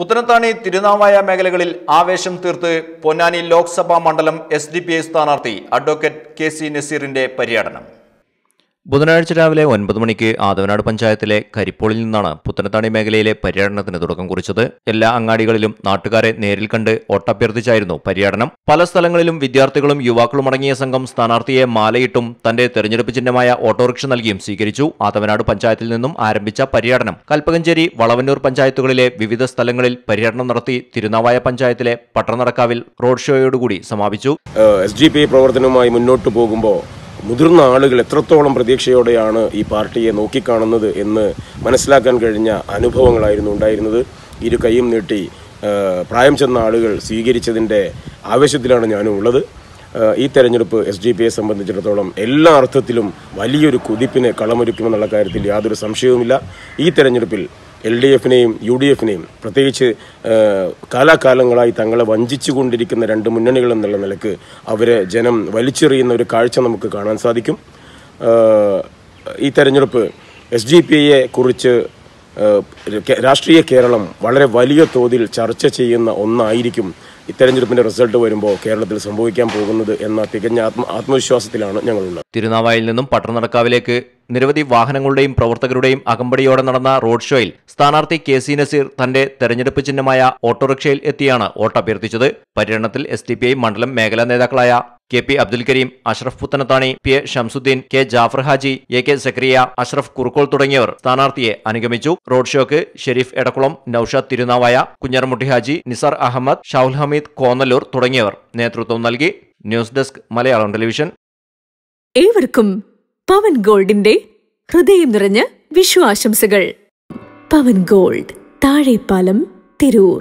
പുത്തനത്താണി തിരുനാവായ മേഖലകളിൽ ആവേശം തീർത്ത് പൊന്നാനി ലോക്സഭാ മണ്ഡലം എസ് ഡി പി ഐ സ്ഥാനാർത്ഥി അഡ്വക്കേറ്റ് കെ സി നസീറിന്റെ പര്യടനം ബുധനാഴ്ച രാവിലെ ഒൻപത് മണിക്ക് ആദവനാട് പഞ്ചായത്തിലെ കരിപ്പോളിൽ നിന്നാണ് പുത്തനത്താണി മേഖലയിലെ പര്യടനത്തിന് തുടക്കം കുറിച്ചത് എല്ലാ അങ്ങാടികളിലും നാട്ടുകാരെ നേരിൽ കണ്ട് ഒട്ടഭ്യർത്ഥിച്ചായിരുന്നു പര്യടനം പല സ്ഥലങ്ങളിലും വിദ്യാർത്ഥികളും യുവാക്കളും അടങ്ങിയ സംഘം സ്ഥാനാർത്ഥിയെ മാലയിട്ടും തന്റെ തെരഞ്ഞെടുപ്പ് ചിഹ്നമായ ഓട്ടോറിക്ഷ നൽകിയും സ്വീകരിച്ചു ആദവനാട് പഞ്ചായത്തിൽ നിന്നും ആരംഭിച്ച പര്യടനം കൽപ്പകഞ്ചേരി വളവന്നൂർ പഞ്ചായത്തുകളിലെ വിവിധ സ്ഥലങ്ങളിൽ പര്യടനം നടത്തി തിരുനാവായ പഞ്ചായത്തിലെ പട്ടണനടക്കാവിൽ റോഡ് ഷോയോടുകൂടി സമാപിച്ചു എസ് പ്രവർത്തനവുമായി മുന്നോട്ട് പോകുമ്പോൾ മുതിർന്ന ആളുകൾ എത്രത്തോളം പ്രതീക്ഷയോടെയാണ് ഈ പാർട്ടിയെ നോക്കിക്കാണുന്നത് എന്ന് മനസ്സിലാക്കാൻ കഴിഞ്ഞ അനുഭവങ്ങളായിരുന്നു ഉണ്ടായിരുന്നത് ഇരു കൈയും നീട്ടി പ്രായം ചെന്ന ആളുകൾ സ്വീകരിച്ചതിൻ്റെ ആവശ്യത്തിലാണ് ഞാനും ഉള്ളത് ഈ തെരഞ്ഞെടുപ്പ് എസ് ഡി പി യെ സംബന്ധിച്ചിടത്തോളം എല്ലാ അർത്ഥത്തിലും വലിയൊരു കുതിപ്പിനെ കളമൊരുക്കുമെന്നുള്ള കാര്യത്തിൽ യാതൊരു സംശയവുമില്ല ഈ തെരഞ്ഞെടുപ്പിൽ എൽ ഡി എഫിനെയും യു ഡി എഫിനെയും പ്രത്യേകിച്ച് കാലാകാലങ്ങളായി തങ്ങളെ വഞ്ചിച്ചുകൊണ്ടിരിക്കുന്ന രണ്ട് മുന്നണികൾ എന്നുള്ള നിലക്ക് അവരെ ജനം വലിച്ചെറിയുന്ന ഒരു കാഴ്ച നമുക്ക് കാണാൻ സാധിക്കും ഈ തെരഞ്ഞെടുപ്പ് എസ് ഡി പി ഐയെ കുറിച്ച് രാഷ്ട്രീയ കേരളം വളരെ വലിയ തോതിൽ ചർച്ച ചെയ്യുന്ന ഒന്നായിരിക്കും തെരഞ്ഞെടുപ്പിന്റെ റിസൾട്ട് വരുമ്പോൾ കേരളത്തിൽ സംഭവിക്കാൻ പോകുന്നത് എന്ന തികഞ്ഞ ആത്മവിശ്വാസത്തിലാണ് ഞങ്ങളുള്ളത് തിരുനാവായിൽ നിന്നും പട്ടണനടക്കാവിലേക്ക് നിരവധി വാഹനങ്ങളുടെയും പ്രവർത്തകരുടെയും അകമ്പടിയോടെ നടന്ന റോഡ് ഷോയിൽ സ്ഥാനാർത്ഥി കെ സി നസീർ തന്റെ തെരഞ്ഞെടുപ്പ് ചിഹ്നമായ ഓട്ടോറിക്ഷയിൽ എത്തിയാണ് വോട്ടഭ്യർത്ഥിച്ചത് പര്യടനത്തിൽ എസ് ഡി പി ഐ മണ്ഡലം മേഖലാ നേതാക്കളായ K P Abdul Kareem Ashraf Puthanathani P A Shamsuddin K Jafar Haji A K Zakariya Ashraf Kurukkol തുടങ്ങിയവർ സ്ഥാനാർത്ഥിയെ അനുഗമിച്ചു റോഡ് ഷോക്ക് ഷെരീഫ് എടക്കുളം നൌഷാദ് തിരുനാവായ കുഞ്ഞർമുട്ടി ഹാജി നിസാർ അഹമ്മദ് ഷൌൽ ഹമീദ് കോന്നല്ലൂർ തുടങ്ങിയവർ നേതൃത്വം നൽകി ന്യൂസ് ഡെസ്ക് മലയാളം ടെലിവിഷൻ ഏവർക്കും പവൻ ഗോൾഡിന്റെ ഹൃദയം നിറഞ്ഞ വിഷു ആശംസകൾ പവൻ ഗോൾഡ് താഴെപ്പാലം തിരൂർ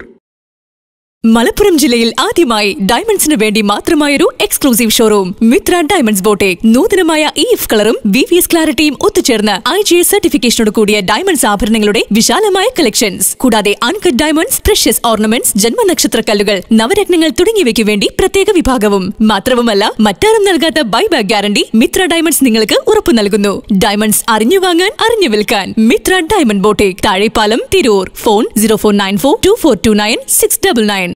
മലപ്പുറം ജില്ലയിൽ ആദ്യമായി ഡയമണ്ട്സിന് വേണ്ടി മാത്രമായ ഒരു എക്സ്ക്ലൂസീവ് ഷോറൂം മിത്ര ഡയമണ്ട്സ് ബോട്ടെ നൂതനമായ ഇ e എഫ് കളറും വി വി എസ് ക്ലാരിറ്റിയും ഒത്തുചേർന്ന് ഐ ജി എസ് സർട്ടിഫിക്കേഷനോട് കൂടിയ ഡയമണ്ട്സ് ആഭരണങ്ങളുടെ വിശാലമായ കളക്ഷൻസ് കൂടാതെ അൺകട്ട് ഡയമണ്ട്സ് പ്രഷ്യസ് ഓർണമെന്റ്സ് ജന്മനക്ഷത്ര കല്ലുകൾ നവരത്നങ്ങൾ തുടങ്ങിയവയ്ക്ക് വേണ്ടി പ്രത്യേക വിഭാഗവും മാത്രവുമല്ല മറ്റാരും നൽകാത്ത ബൈബാക്ക് ഗ്യാരണ്ടി മിത്ര ഡയമണ്ട്സ് നിങ്ങൾക്ക് ഉറപ്പു നൽകുന്നു ഡയമണ്ട്സ് അറിഞ്ഞു വാങ്ങാൻ അറിഞ്ഞു വിൽക്കാൻ മിത്ര ഡയമണ്ട് ബോട്ടെ Thazhepalam Tirur phone zero four nine four two four two nine six double nine